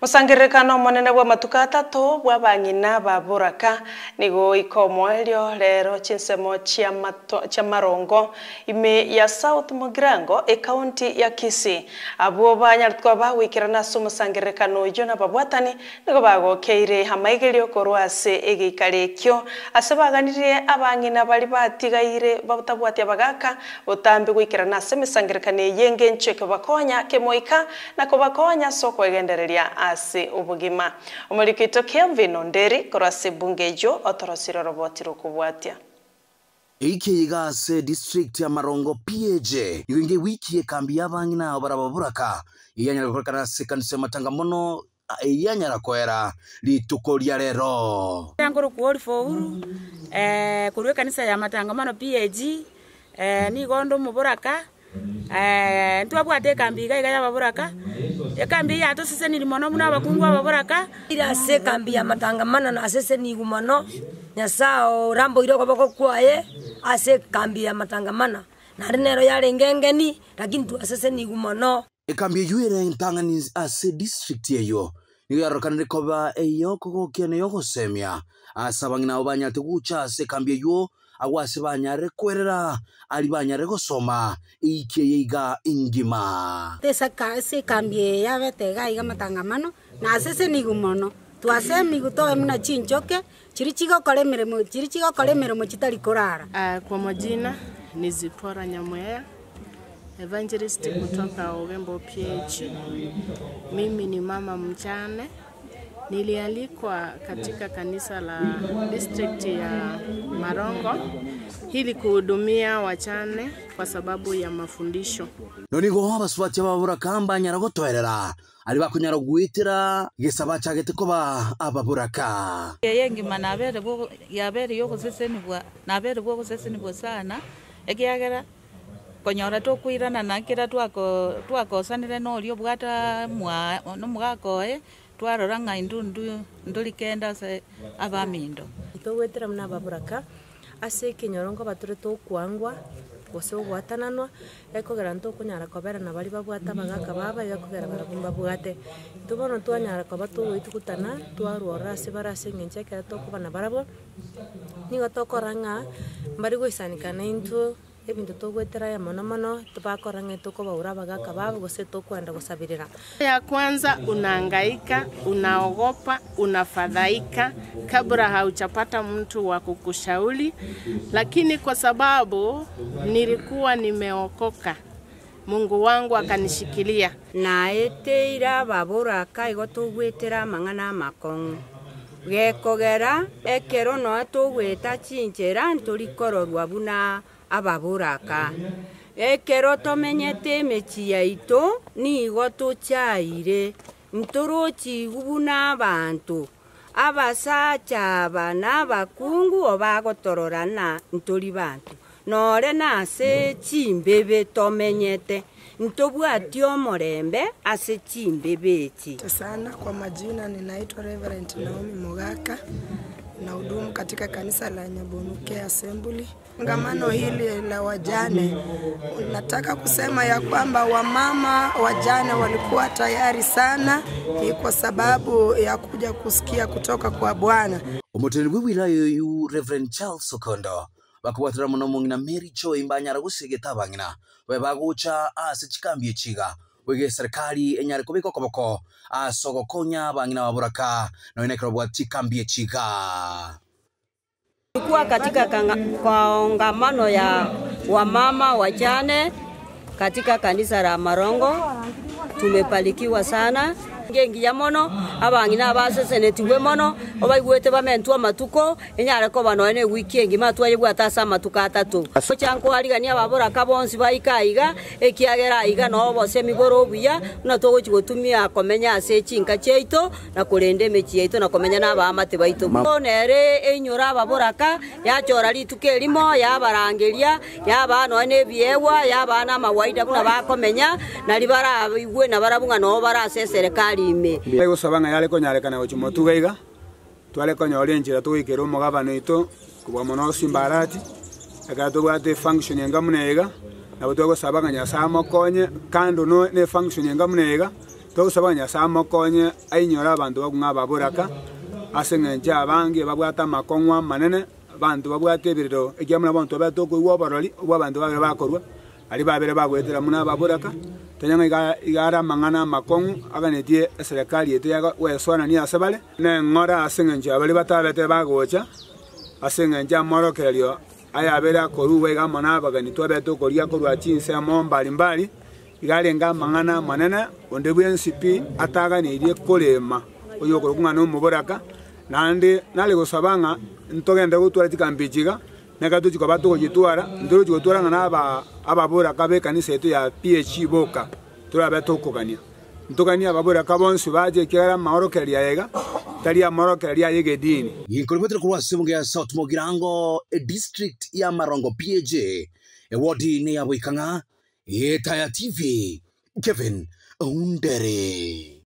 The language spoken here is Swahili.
musangiririkano munene bwa matuka atatu bwa bang'ina ba buraka nigo ikomo elio rero chinsemo chia, mato, chia marongo ime ya south mugirango ekaunti ya kisi abo banyaritwa bagwikirana ase omusangiririkano oyo na babwatani nigo bagokeire hamaigerio korwa ase egeikari ekio ase baganire abang'ina bari batigaire batabwatia abagaka otambe gwikirana ase emisangirikano eye enge bakonya ekebakonya kemoika na kobakonya so egendereria ase obogima umurikito kelvin onderi korase bungejo otorosiro roboti rukubwatia eikeigaase district ya marongo pj yoinge wiki ekambi yabangi nao barababuraka iyanyara gokorekana ase kanisa matanga mono iyanyara kwera rituko ria rero yangorukuori fouru eh, korwa ekanisa ya matanga mono pj eh, nigo ondo omoburaka eh, ntwabwate ekambi iga iga yababuraka ekambi yato sese niri mono buna abakungu ababoraka ira ase ekambi ya matangamana na ase ase nigu mono nyasaye ramboire okoboko kwaye ase ekambi ya matangamana nari nero yare ngengeni lakini tu ase ase nigu mono ekambi eywo ere entang'ani ase district eywo nigo yarorekanire koba eyo kogokia nayo ogosemia ase abang'ina abo banyate gocha ase ekambi eywo ase banyarire kwerera ari banyarire gosoma iikie yeiga ingima sekambie yabetega iga matangamano nase ase nigu mono twase emigu toemu chinchoke chiri chigokora emeremo chiri chigokora emeremo chitari korara uh, ah, kwa majina ni zipora nyamwea evangelist kutoka Owembo PH. Mimi ni mama mchane Nilialikwa katika kanisa la district ya Marongo ili kuhudumia wachane kwa sababu ya mafundisho nonigo abasubatia babura kamba nyaragotwerera ari gwitira gisaba chagete koba ababuraka yeye ngima nabere bwo yabere yo gusesenibwa nabere bwo bwa sana egiagera konyora tukwirana nakira twako no nori bwata mwa nomugakoe eh? twarora ngaindu indu kenda se abamindo itugwitira muna ababuraka ase ekenyorongo batore tokwangwa gose ogwatananwa ekogera ntokonyara kobera na bari babwata abagaka baba ebekogera barababwate tubono twanyara koba togoitukutana twarworora ase bara ase eng'enche ekera tokobana barabo nigo tokora ng'a mbari goisanikana intwe ebinto ya mono mono tibakora ng'e tokobaura abagaka babo gose tokwenda gosabirira ya kwanza unaangaika unaogopa unafadhaika kabla hauchapata mtu wa kukushauri lakini kwa sababu nilikuwa nimeokoka mungu wangu akanishikilia naeteire babura aka igo togwetera amang'ana gekogera ekero noe togweta chinchera ntorikororwa buna ababuraga ekero tomenyete emechi yaito nigo tochaire ntorochigu buna abantu abasacha aba n'abakungu obagotororana ntori banto nore nase chimbebe tomenyete ntobwati omorembe ase chimbebe echi sana kwa majina ninaitwa Reverend Naomi mogaka na hudumu katika kanisa la Nyabonuke Assembly. Kongamano hili la wajane, nataka kusema ya kwamba wamama wajane walikuwa tayari sana, ni kwa sababu ya kuja kusikia kutoka kwa Bwana. umutini w'iwilayo yu Reverend Charles Okondo bakubwatira muno mung'ina Mary Joy mbanyara gusiga etabang'ina be bagucha ase chiga wege serikali enyare kubika asogo ah, asogokonya bang'ina baburaka no inekero bwati kambi chika tulikuwa katika kongamano ya wamama wajane katika kanisa la Marongo. Tumepalikiwa sana ngiya mono abangi nabasesenetiwe mono obaigwete bamentu amatuko enyare koba noe na ewiki engima twayebwate ase amatuko atatu ochankoarigania baboraka bonsi baika aiga ekiagera aiga no bose emigoro obuya buna togochi gotumia akomenya ase echinka chiaito na korenda emechi yaito na komenya na abaamate baito nere einyora ababoraka yachora rituko erimo yabarangeria yabaa noe na ebiewa yabaa na amawaida buna bakomenya nari baraigwe na barabung'a no barase eserikari marime egusaba ng'a yarekonyarekana gochia motuga iga twarekonya oria enchera togekera omogabano ito kobwa mono osimba arati ekero tobwate efunction enga muna iga nabo twagosaba ng'a nyasaye amokonye kando na efunction enga muna iga twagosaba ng'a nyasaye amokonye ainyore abanto bagong'a ababoraka ase ng'enche abange babwate amakong'wa manene abanto babwate ebirero ekiamuna bonto betokoigwa oborori obwa abanto babere bakorwa ali babere bagwetera muna baburaka tanyanga igara mangana makongu aganetie serikali yetu yaga weswana ni asebale ne ngora asengenje abali batabete bagocha asengenje amorokerio ayabere akoruwa iga mona abagani twabete okoria korwa chinse amo mbali mbali igarenga mang'ana manene onde bwe ensipi ataganirie korema oyo okoro kung'ana omoboraka naende nare gosaba ng'a ntogende gotwara chikambichiga nega tuchikoba tukogitwara ntuli ochigotwarana naba ababoraka bekanisa yetu ya ph boka turabe tukogania ntukania ababoraka bonsi baje ekigara maorokeria yega tari amaorokeria yega edini gikorimetire korwa ase ya south mogirango edistrict ya marongo pj ewodi-ine ya boikang'a yetaya tv kevin oundere